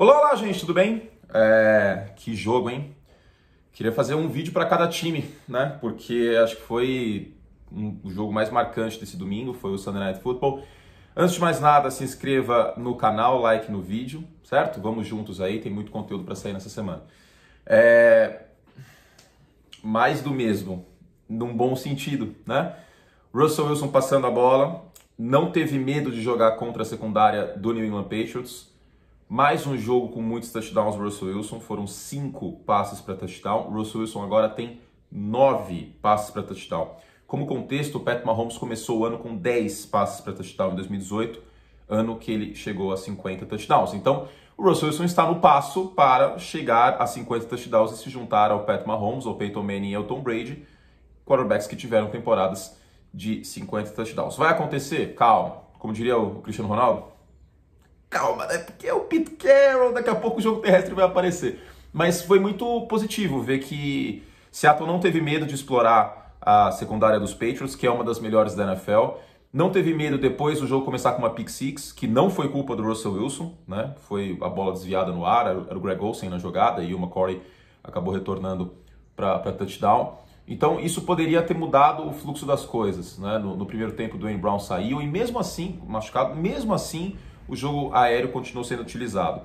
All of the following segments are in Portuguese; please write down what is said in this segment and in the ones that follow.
Olá, olá, gente, tudo bem? É... Que jogo, hein? Queria fazer um vídeo para cada time, né? Porque acho que foi um, o jogo mais marcante desse domingo, foi o Sunday Night Football. Antes de mais nada, se inscreva no canal, like no vídeo, certo? Vamos juntos aí, tem muito conteúdo para sair nessa semana. É... Mais do mesmo, num bom sentido, né? Russell Wilson passando a bola, não teve medo de jogar contra a secundária do New England Patriots. Mais um jogo com muitos touchdowns, Russell Wilson. Foram cinco passes para touchdown. Russell Wilson agora tem nove passes para touchdown. Como contexto, o Pat Mahomes começou o ano com 10 passes para touchdown em 2018, ano que ele chegou a 50 touchdowns. Então, o Russell Wilson está no passo para chegar a 50 touchdowns e se juntar ao Pat Mahomes, ao Peyton Manning e ao Tom Brady, quarterbacks que tiveram temporadas de 50 touchdowns. Vai acontecer? Calma. Como diria o Cristiano Ronaldo, calma, né? Porque é o Pete Carroll, daqui a pouco o jogo terrestre vai aparecer. Mas foi muito positivo ver que Seattle não teve medo de explorar a secundária dos Patriots, que é uma das melhores da NFL. Não teve medo depois do jogo começar com uma pick six, que não foi culpa do Russell Wilson, né? Foi a bola desviada no ar, era o Greg Olsen na jogada e o McCoy acabou retornando para touchdown. Então isso poderia ter mudado o fluxo das coisas, né? No, no primeiro tempo, o Dwayne Brown saiu e mesmo assim, machucado, mesmo assim, o jogo aéreo continuou sendo utilizado.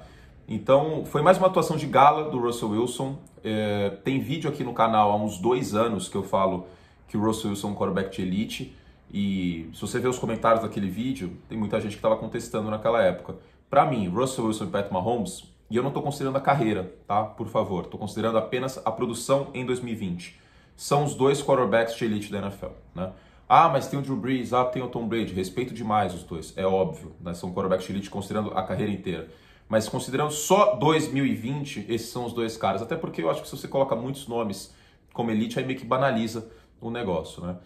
Então, foi mais uma atuação de gala do Russell Wilson. É, tem vídeo aqui no canal há uns dois anos que eu falo que o Russell Wilson é um quarterback de elite. E se você ver os comentários daquele vídeo, tem muita gente que estava contestando naquela época. Para mim, Russell Wilson e Pat Mahomes, e eu não estou considerando a carreira, tá? Por favor, estou considerando apenas a produção em 2020. São os dois quarterbacks de elite da NFL, né? Ah, mas tem o Drew Brees, ah, tem o Tom Brady. Respeito demais os dois, é óbvio. Né? São quarterbacks elite considerando a carreira inteira. Mas considerando só 2020, esses são os dois caras. Até porque eu acho que se você coloca muitos nomes como elite, aí meio que banaliza o negócio, né?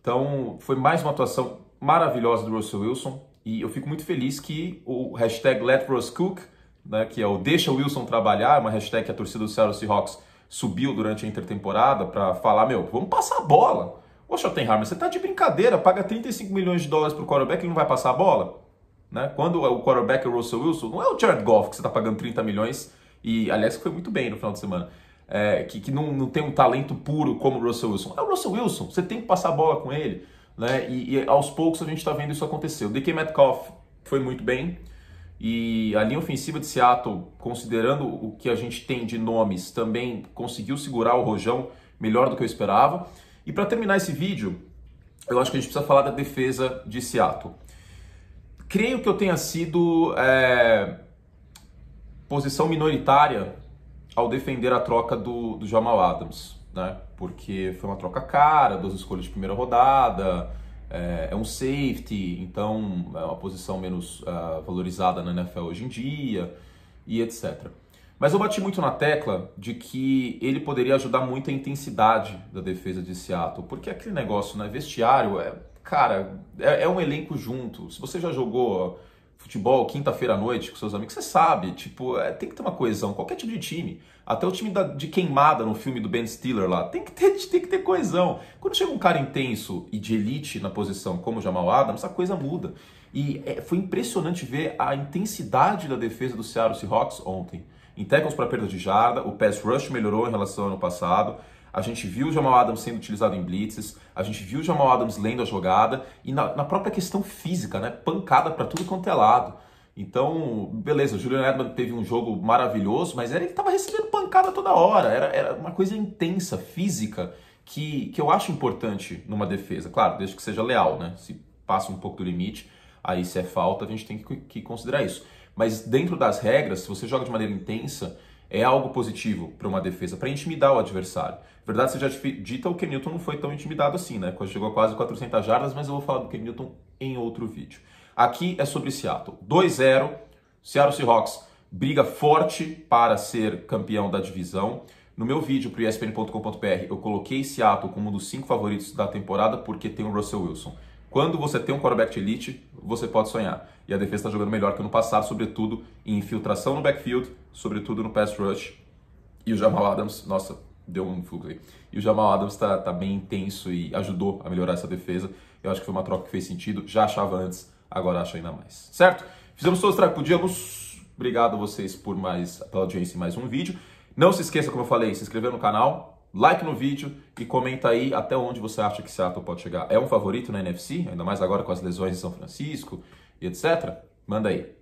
Então, foi mais uma atuação maravilhosa do Russell Wilson. E eu fico muito feliz que o hashtag Let Russ Cook, né, que é o Deixa Wilson Trabalhar, uma hashtag que a torcida do Seattle Seahawks subiu durante a intertemporada para falar, meu, vamos passar a bola tem Schottenheimer, você tá de brincadeira, paga 35 milhões de dólares pro quarterback e não vai passar a bola? Né? Quando o quarterback é o Russell Wilson, não é o Jared Goff que você tá pagando 30 milhões e, aliás, que foi muito bem no final de semana. É, que, que não, não tem um talento puro como o Russell Wilson. É o Russell Wilson, você tem que passar a bola com ele. Né? E, e aos poucos a gente está vendo isso acontecer. O DK Metcalf foi muito bem. E a linha ofensiva de Seattle, considerando o que a gente tem de nomes, também conseguiu segurar o Rojão melhor do que eu esperava. E para terminar esse vídeo, eu acho que a gente precisa falar da defesa de Seattle. Creio que eu tenha sido é, posição minoritária ao defender a troca do, do Jamal Adams, né? Porque foi uma troca cara, duas escolhas de primeira rodada, é, é um safety, então é uma posição menos uh, valorizada na NFL hoje em dia e etc. Mas eu bati muito na tecla de que ele poderia ajudar muito a intensidade da defesa de Seattle, porque aquele negócio, né? Vestiário é. Cara, é, é um elenco junto. Se você já jogou futebol quinta-feira à noite com seus amigos, você sabe, tipo, é, tem que ter uma coesão. Qualquer tipo de time, até o time da, de queimada no filme do Ben Stiller lá, tem que, ter, tem que ter coesão. Quando chega um cara intenso e de elite na posição como o Jamal Adams, a coisa muda. E é, foi impressionante ver a intensidade da defesa do Seattle Seahawks ontem. Em tackles para perda de jarda, o pass rush melhorou em relação ao ano passado. A gente viu o Jamal Adams sendo utilizado em blitzes, a gente viu o Jamal Adams lendo a jogada e na, na própria questão física, né? Pancada para tudo quanto é lado. Então, beleza, o Julian Edelman teve um jogo maravilhoso, mas ele estava recebendo pancada toda hora. Era, era uma coisa intensa, física, que, que eu acho importante numa defesa. Claro, desde que seja leal, né? Se passa um pouco do limite, aí se é falta, a gente tem que, que considerar isso. Mas dentro das regras, se você joga de maneira intensa, é algo positivo para uma defesa, para intimidar o adversário. Verdade seja dita, o Kenilton Newton não foi tão intimidado assim, né? Chegou a quase 400 jardas, mas eu vou falar do Kenilton Newton em outro vídeo. Aqui é sobre Seattle. 2-0, Seattle Seahawks briga forte para ser campeão da divisão. No meu vídeo para o ESPN.com.br, eu coloquei Seattle como um dos cinco favoritos da temporada porque tem o Russell Wilson. Quando você tem um quarterback elite, você pode sonhar. E a defesa está jogando melhor que no passado, sobretudo em infiltração no backfield, sobretudo no pass rush. E o Jamal Adams, nossa, deu um fluxo aí. E o Jamal Adams está tá bem intenso e ajudou a melhorar essa defesa. Eu acho que foi uma troca que fez sentido. Já achava antes, agora acho ainda mais. Certo? Fizemos todos o que podíamos. Obrigado a vocês por mais, pela audiência em mais um vídeo. Não se esqueça, como eu falei, se inscrever no canal, like no vídeo e comenta aí até onde você acha que Seattle pode chegar. É um favorito na NFC, ainda mais agora com as lesões em São Francisco e etc? Manda aí.